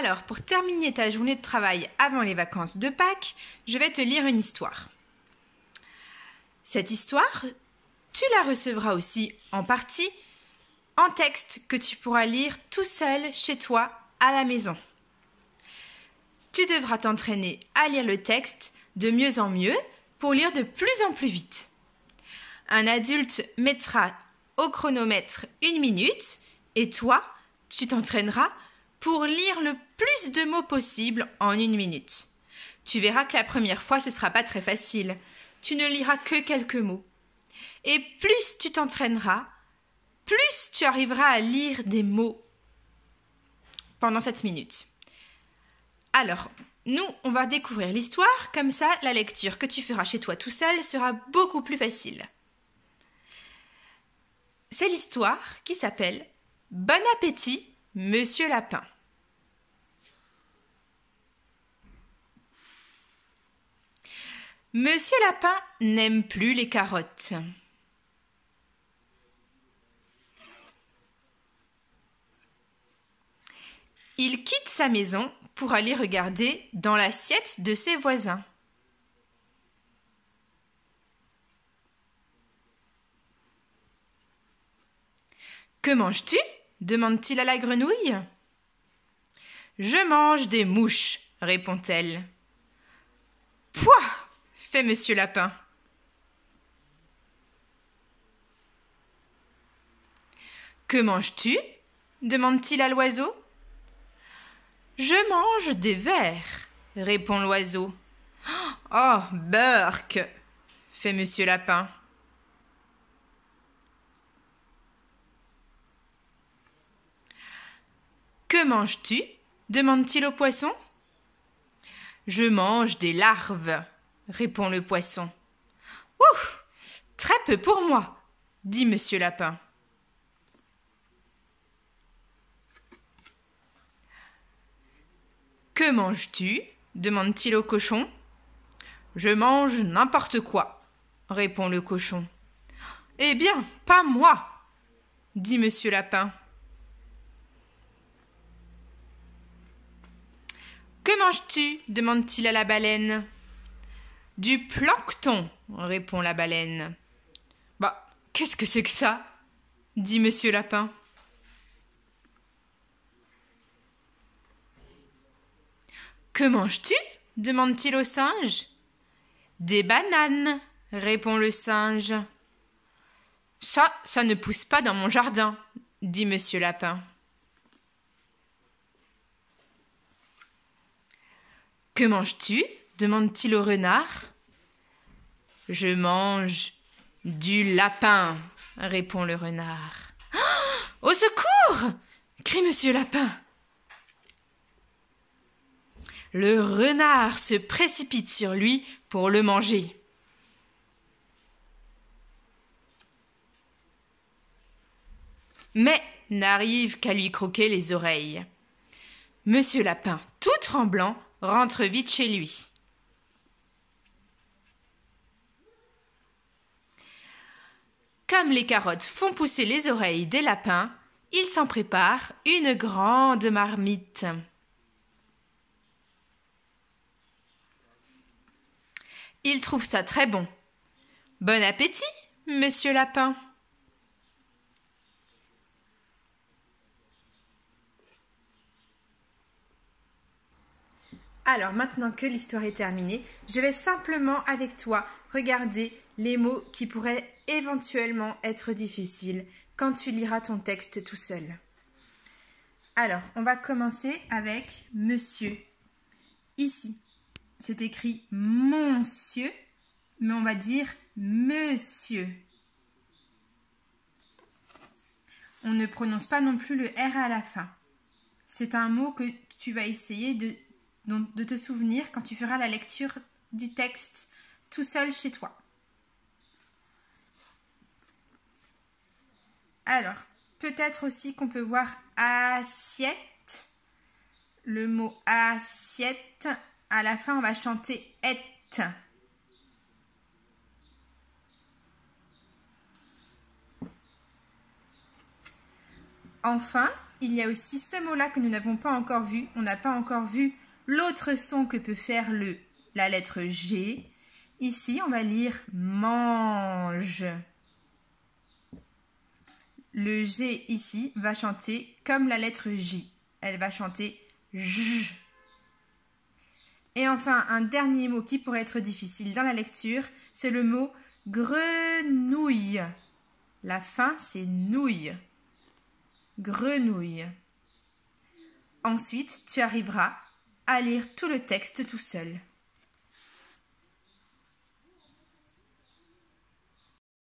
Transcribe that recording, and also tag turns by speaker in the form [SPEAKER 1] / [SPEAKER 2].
[SPEAKER 1] Alors, pour terminer ta journée de travail avant les vacances de Pâques, je vais te lire une histoire. Cette histoire, tu la recevras aussi en partie en texte que tu pourras lire tout seul chez toi à la maison. Tu devras t'entraîner à lire le texte de mieux en mieux pour lire de plus en plus vite. Un adulte mettra au chronomètre une minute et toi, tu t'entraîneras pour lire le plus de mots possible en une minute. Tu verras que la première fois ce sera pas très facile. Tu ne liras que quelques mots. Et plus tu t'entraîneras, plus tu arriveras à lire des mots pendant cette minute. Alors, nous, on va découvrir l'histoire, comme ça, la lecture que tu feras chez toi tout seul sera beaucoup plus facile. C'est l'histoire qui s'appelle Bon appétit, Monsieur Lapin. Monsieur Lapin n'aime plus les carottes. Il quitte sa maison pour aller regarder dans l'assiette de ses voisins. Que manges-tu demande-t-il à la grenouille. Je mange des mouches, répond-elle. Pouah monsieur Lapin Que manges-tu demande-t-il à l'oiseau. Je mange des vers, répond l'oiseau. Oh, Burke fait monsieur Lapin. Que manges-tu demande-t-il au poisson. Je mange des larves, répond le poisson. Ouf. Très peu pour moi, dit monsieur Lapin. Que manges-tu demande-t-il au cochon. Je mange n'importe quoi, répond le cochon. Eh bien, pas moi, dit monsieur Lapin. Que manges-tu demande-t-il à la baleine. Du plancton, répond la baleine. Bah, qu'est-ce que c'est que ça dit monsieur Lapin. Que manges-tu demande-t-il au singe. Des bananes, répond le singe. Ça, ça ne pousse pas dans mon jardin, dit monsieur Lapin. Que manges-tu demande-t-il au renard. Je mange du lapin, répond le renard. Oh, au secours crie monsieur Lapin. Le renard se précipite sur lui pour le manger. Mais n'arrive qu'à lui croquer les oreilles. Monsieur Lapin, tout tremblant, rentre vite chez lui. Comme les carottes font pousser les oreilles des lapins, il s'en prépare une grande marmite. Il trouve ça très bon. Bon appétit, monsieur Lapin. Alors maintenant que l'histoire est terminée, je vais simplement avec toi regarder les mots qui pourraient éventuellement être difficile quand tu liras ton texte tout seul. Alors, on va commencer avec monsieur. Ici, c'est écrit monsieur, mais on va dire monsieur. On ne prononce pas non plus le R à la fin. C'est un mot que tu vas essayer de, de te souvenir quand tu feras la lecture du texte tout seul chez toi. Alors, peut-être aussi qu'on peut voir assiette. Le mot assiette, à la fin, on va chanter et. Enfin, il y a aussi ce mot-là que nous n'avons pas encore vu. On n'a pas encore vu l'autre son que peut faire le, la lettre G. Ici, on va lire mange. Le G ici va chanter comme la lettre J. Elle va chanter J. Et enfin, un dernier mot qui pourrait être difficile dans la lecture, c'est le mot grenouille. La fin, c'est nouille. Grenouille. Ensuite, tu arriveras à lire tout le texte tout seul.